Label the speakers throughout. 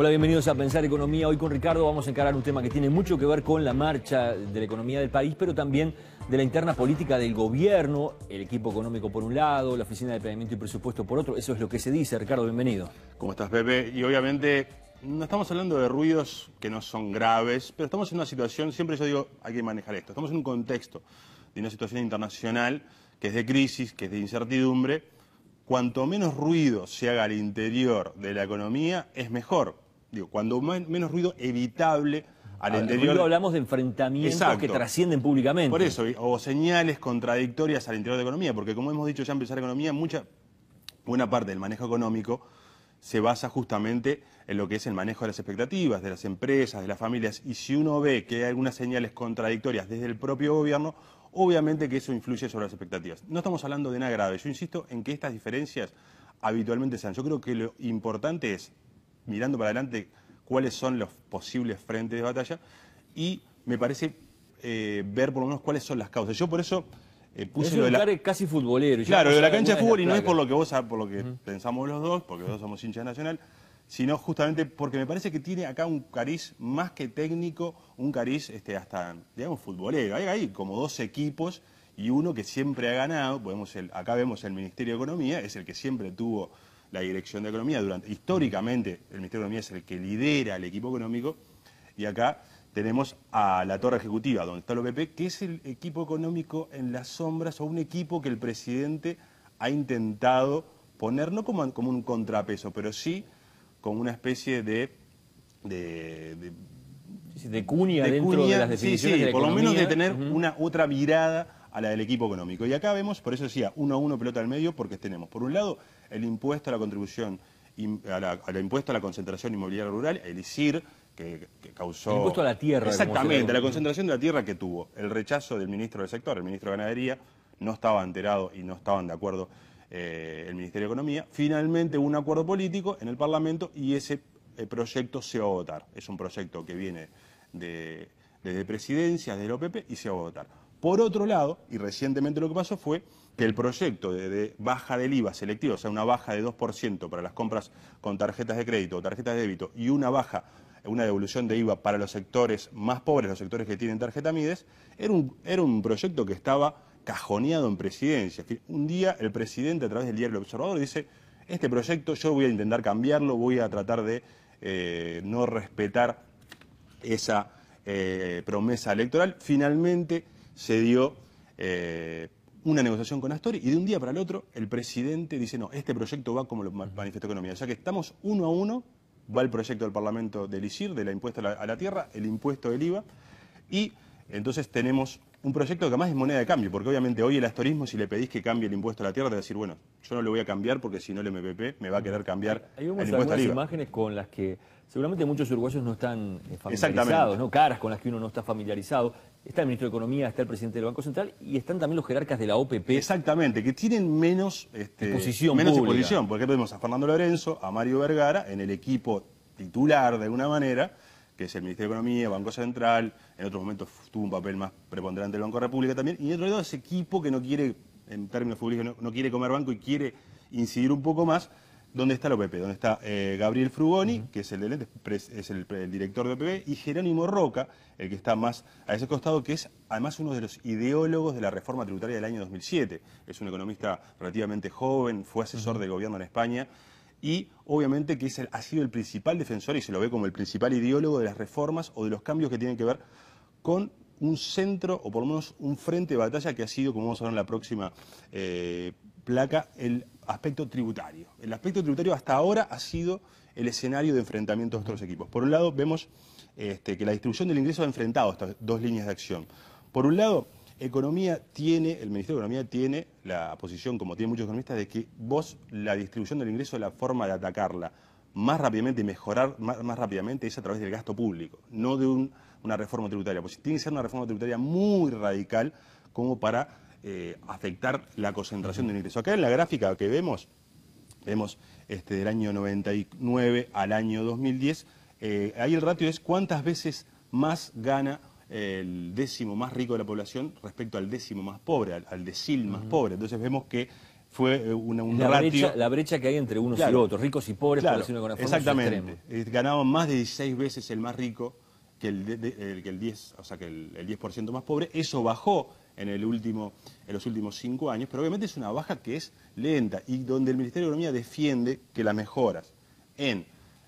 Speaker 1: Hola, bienvenidos a Pensar Economía. Hoy con Ricardo vamos a encarar un tema que tiene mucho que ver con la marcha de la economía del país, pero también de la interna política del gobierno, el equipo económico por un lado, la oficina de planeamiento y presupuesto por otro. Eso es lo que se dice. Ricardo, bienvenido.
Speaker 2: ¿Cómo estás, Pepe? Y obviamente no estamos hablando de ruidos que no son graves, pero estamos en una situación, siempre yo digo, hay que manejar esto. Estamos en un contexto de una situación internacional que es de crisis, que es de incertidumbre. Cuanto menos ruido se haga al interior de la economía, es mejor digo, cuando menos ruido evitable al interior. hablamos de enfrentamientos que trascienden públicamente. Por eso, o señales contradictorias al interior de la economía, porque como hemos dicho ya empezar economía, mucha buena parte del manejo económico se basa justamente en lo que es el manejo de las expectativas de las empresas, de las familias, y si uno ve que hay algunas señales contradictorias desde el propio gobierno, obviamente que eso influye sobre las expectativas. No estamos hablando de nada grave, yo insisto en que estas diferencias habitualmente sean. Yo creo que lo importante es mirando para adelante cuáles son los posibles frentes de batalla y me parece eh, ver por lo menos cuáles son las causas. Yo por eso eh, puse lo de la...
Speaker 1: casi futbolero. Claro, de la cancha de fútbol y no es por lo
Speaker 2: que vos, ah, por lo que pensamos los dos, porque los dos somos hinchas nacional, sino justamente porque me parece que tiene acá un cariz más que técnico, un cariz este, hasta, digamos, futbolero. Hay como dos equipos y uno que siempre ha ganado, podemos acá vemos el Ministerio de Economía, es el que siempre tuvo la Dirección de Economía. Durante, históricamente, el Ministerio de Economía es el que lidera el equipo económico y acá tenemos a la torre ejecutiva, donde está lo OPP, que es el equipo económico en las sombras o un equipo que el presidente ha intentado poner, no como, como un contrapeso, pero sí como una especie de... de, de, cuña dentro de las por lo menos de tener una otra mirada a la del equipo económico. Y acá vemos, por eso decía, uno a uno pelota al medio, porque tenemos, por un lado, el impuesto a la contribución, a impuesto a la concentración inmobiliaria rural, el ISIR, que, causó... El impuesto a la tierra. Exactamente, la concentración de la tierra que tuvo. El rechazo del ministro del sector, el ministro de Ganadería, no estaba enterado y no estaban de acuerdo eh, el Ministerio de Economía. Finalmente un acuerdo político en el Parlamento y ese eh, proyecto se va a votar. Es un proyecto que viene desde presidencias, desde el OPP, y se va a votar. Por otro lado, y recientemente lo que pasó fue que el proyecto de, baja del IVA selectivo, o sea, una baja de 2% para las compras con tarjetas de crédito o tarjetas de débito y una baja una devolución de IVA para los sectores más pobres, los sectores que tienen tarjeta Mides, era un, era un proyecto que estaba cajoneado en presidencia. Un día el presidente, a través del diario El Observador, dice, este proyecto yo voy a intentar cambiarlo, voy a tratar de eh, no respetar esa eh, promesa electoral. Finalmente se dio eh, una negociación con Astori y de un día para el otro el presidente dice, no, este proyecto va como lo manifestó Economía. O sea que estamos uno a uno, va el proyecto del Parlamento del ISIR, de la impuesta a la tierra, el impuesto del IVA, y entonces tenemos un proyecto que además es moneda de cambio, porque obviamente hoy el astorismo, si le pedís que cambie el impuesto a la tierra, a decir, bueno, yo no lo
Speaker 1: voy a cambiar porque si no el MPP me va a querer cambiar hay vemos imágenes con las que seguramente muchos uruguayos no están eh, familiarizados, ¿no? caras con las que uno no está familiarizado. Está el ministro de Economía, está el presidente del Banco Central y están también los jerarcas de la OPP. Exactamente, que tienen menos, este, menos posición.
Speaker 2: Porque vemos a Fernando Lorenzo, a Mario Vergara en el equipo titular de alguna manera, que es el Ministerio de Economía, Banco Central, en otros momentos tuvo un papel más preponderante el Banco de República también, y en otro lado ese equipo que no quiere, en términos públicos, no quiere comer banco y quiere incidir un poco más, ¿Dónde está el OPP? Dónde está eh, Gabriel Frugoni, que es, el, director del OPP, y Jerónimo Roca, el que está más a ese costado, que es además uno de los ideólogos de la reforma tributaria del año 2007. Es un economista relativamente joven, fue asesor de gobierno en España y obviamente que es ha sido el principal defensor y se lo ve como el principal ideólogo de las reformas o de los cambios que tienen que ver con un centro o por lo menos un frente de batalla que ha sido, como vamos a ver en la próxima eh, placa el aspecto tributario. El aspecto tributario hasta ahora ha sido el escenario de enfrentamiento de estos equipos. Por un lado, vemos este, que la distribución del ingreso ha enfrentado estas dos líneas de acción. Por un lado, Economía tiene, el Ministerio de Economía tiene la posición, como tienen muchos economistas, de que vos la distribución del ingreso, la forma de atacarla más rápidamente y mejorar más, rápidamente es a través del gasto público, no de una reforma tributaria. Pues tiene que ser una reforma tributaria muy radical como para eh, afectar la concentración de ingresos. Acá en la gráfica que vemos, vemos este, del año 99 al año 2010, eh, ahí el ratio es cuántas veces más gana el décimo más rico de la población respecto al décimo más pobre, al, decil más pobre. Entonces vemos que fue eh, una, un la ratio... Brecha, la
Speaker 1: brecha que hay entre
Speaker 2: unos y otros, ricos y pobres, con Exactamente. Ganaban más de 16 veces el más rico que el, que el 10, o sea, que el, el 10% más pobre. Eso bajó en, el último, en los últimos cinco años, pero obviamente es una baja que es lenta y donde el Ministerio de Economía defiende que las mejoras en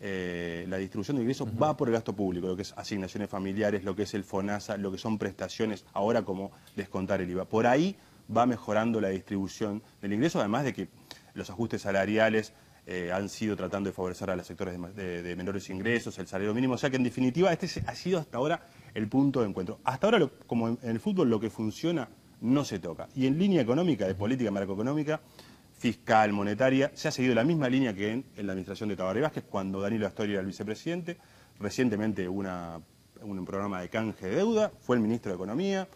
Speaker 2: eh, la distribución de ingresos va por el gasto público, lo que es asignaciones familiares, lo que es el FONASA, lo que son prestaciones, ahora como descontar el IVA. Por ahí va mejorando la distribución del ingreso, además de que los ajustes salariales eh, han sido tratando de favorecer a los sectores de, menores ingresos, el salario mínimo, o sea que en definitiva este ha sido hasta ahora el punto de encuentro. Hasta ahora, como en, el fútbol, lo que funciona no se toca. Y en línea económica, de política macroeconómica, fiscal, monetaria, se ha seguido la misma línea que en, la administración de Tabaré Vázquez, cuando Danilo Astori era el vicepresidente, recientemente una, un programa de canje de deuda, fue el ministro de Economía,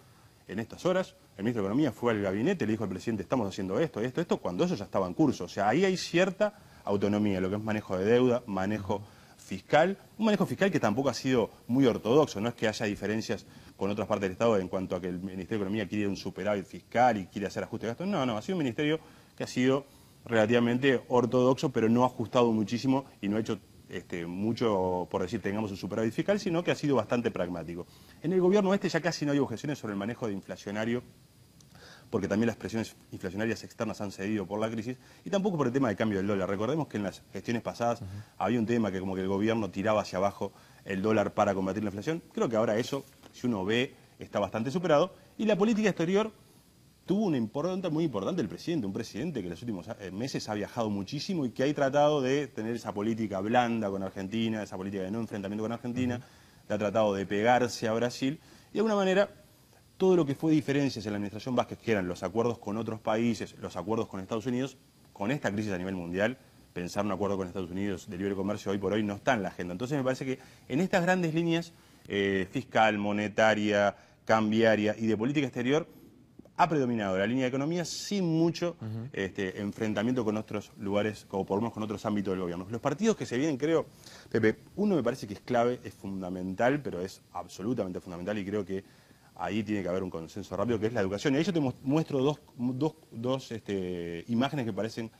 Speaker 2: en estas horas, el ministro de Economía fue al gabinete, le dijo al presidente, estamos haciendo esto, esto, esto, cuando eso ya estaba en curso. O sea, ahí hay cierta autonomía, lo que es manejo de deuda, manejo fiscal, un manejo fiscal que tampoco ha sido muy ortodoxo, no es que haya diferencias con otras partes del Estado en cuanto a que el Ministerio de Economía quiere un superávit fiscal y quiere hacer ajustes de gastos, no, no, ha sido un ministerio que ha sido relativamente ortodoxo, pero no ha ajustado muchísimo y no ha hecho este, mucho por decir tengamos un superávit fiscal, sino que ha sido bastante pragmático. En el gobierno este ya casi no hay objeciones sobre el manejo de inflacionario porque también las presiones inflacionarias externas han cedido por la crisis, y tampoco por el tema del cambio del dólar. Recordemos que en las gestiones pasadas había un tema que como que el gobierno tiraba hacia abajo el dólar para combatir la inflación. Creo que ahora eso, si uno ve, está bastante superado. Y la política exterior tuvo una importante, muy importante el presidente, un presidente que en los últimos eh, meses ha viajado muchísimo y que ha tratado de tener esa política blanda con Argentina, esa política de no enfrentamiento con Argentina, ha tratado de pegarse a Brasil y de alguna manera todo lo que fue diferencias en la administración Vázquez, que eran los acuerdos con otros países, los acuerdos con Estados Unidos, con esta crisis a nivel mundial, pensar un acuerdo con Estados Unidos de libre comercio hoy por hoy no está en la agenda. Entonces me parece que en estas grandes líneas, eh, fiscal, monetaria, cambiaria y de política exterior, ha predominado la línea de economía sin mucho este, enfrentamiento con otros lugares, como por lo menos con otros ámbitos del gobierno. Los partidos que se vienen, creo, Pepe, uno me parece que es clave, es fundamental, pero es absolutamente fundamental y creo que ahí tiene que haber un consenso rápido, que es la educación. Y ahí yo te muestro dos, este, imágenes que parecen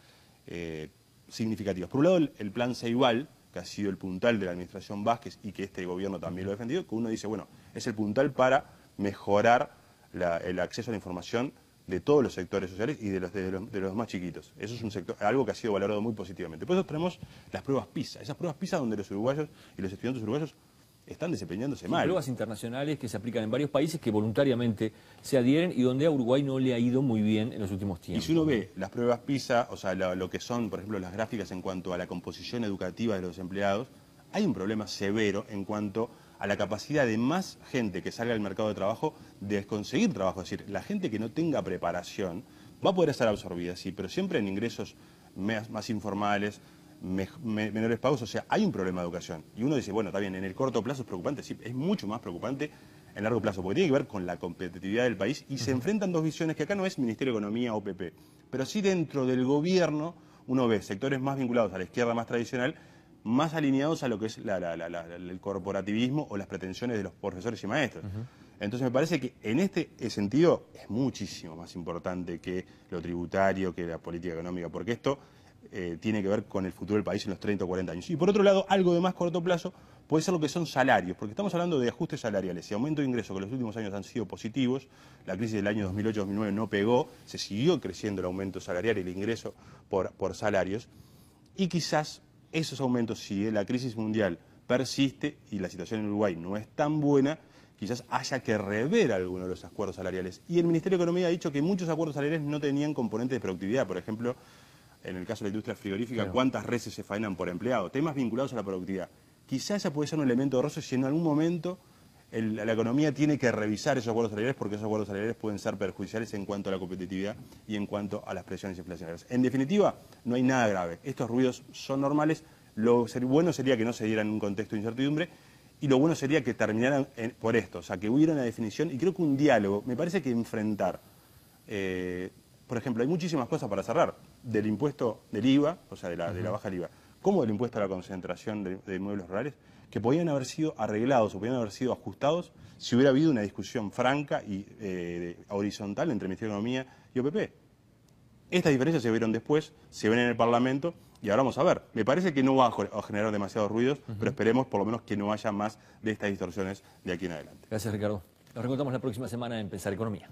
Speaker 2: eh, significativas. Por un lado, el, plan Ceibal, que ha sido el puntal de la administración Vázquez y que este gobierno también lo ha defendido, que uno dice, bueno, es el puntal para mejorar el acceso a la información de todos los sectores sociales y de los, de los, más chiquitos. Eso es un sector, algo que ha sido valorado muy positivamente. Por eso tenemos las pruebas PISA, esas pruebas PISA donde los uruguayos y los estudiantes
Speaker 1: uruguayos están desempeñándose mal. Pruebas internacionales que se aplican en varios países que voluntariamente se adhieren y donde a Uruguay no le ha ido muy bien en los últimos tiempos. Y si uno ve las pruebas PISA, o sea, lo,
Speaker 2: que son, por ejemplo, las gráficas en cuanto a la composición educativa de los empleados, hay un problema severo en cuanto a la capacidad de más gente que sale al mercado de trabajo de conseguir trabajo. Es decir, la gente que no tenga preparación va a poder estar absorbida, sí, pero siempre en ingresos más informales, menores pagos. O sea, hay un problema de educación. Y uno dice, bueno, está bien, en el corto plazo es preocupante, sí, es mucho más preocupante en largo plazo, porque tiene que ver con la competitividad del país y se enfrentan dos visiones que acá no es Ministerio de Economía o PP, pero sí dentro del gobierno uno ve sectores más vinculados a la izquierda más tradicional, más alineados a lo que es el corporativismo o las pretensiones de los profesores y maestros. Entonces me parece que en este sentido es muchísimo más importante que lo tributario, que la política económica, porque esto eh, tiene que ver con el futuro del país en los 30 o 40 años. Y por otro lado, algo de más corto plazo puede ser lo que son salarios, porque estamos hablando de ajustes salariales y aumento de ingresos que los últimos años han sido positivos, la crisis del año 2008-2009 no pegó, se siguió creciendo el aumento salarial y el ingreso por, por salarios, y quizás esos aumentos, si la crisis mundial persiste y la situación en Uruguay no es tan buena, quizás haya que rever algunos de los acuerdos salariales. Y el Ministerio de Economía ha dicho que muchos acuerdos salariales no tenían componentes de productividad, por ejemplo, en el caso de la industria frigorífica, cuántas reces se faenan por empleado, temas vinculados a la productividad. Quizás ya puede ser un elemento de roce si en algún momento la economía tiene que revisar esos acuerdos salariales porque esos acuerdos salariales pueden ser perjudiciales en cuanto a la competitividad y en cuanto a las presiones inflacionarias. En definitiva, no hay nada grave. Estos ruidos son normales. Lo ser, bueno sería que no se dieran en un contexto de incertidumbre y lo bueno sería que terminaran por esto, o sea, que hubiera una definición y creo que un diálogo. Me parece que enfrentar eh, por ejemplo, hay muchísimas cosas para cerrar. Del impuesto del IVA, o sea, de la, baja del IVA, como del impuesto a la concentración de, de inmuebles rurales, que podían haber sido arreglados o podían haber sido ajustados si hubiera habido una discusión franca y eh, horizontal entre Ministerio de Economía y OPP. Estas diferencias se vieron después, se ven en el Parlamento y ahora vamos a ver. Me parece que no va a generar demasiados ruidos, pero esperemos por lo menos que
Speaker 1: no haya más de estas distorsiones de aquí en adelante. Gracias, Ricardo. Nos reencontramos la próxima semana en Pensar Economía.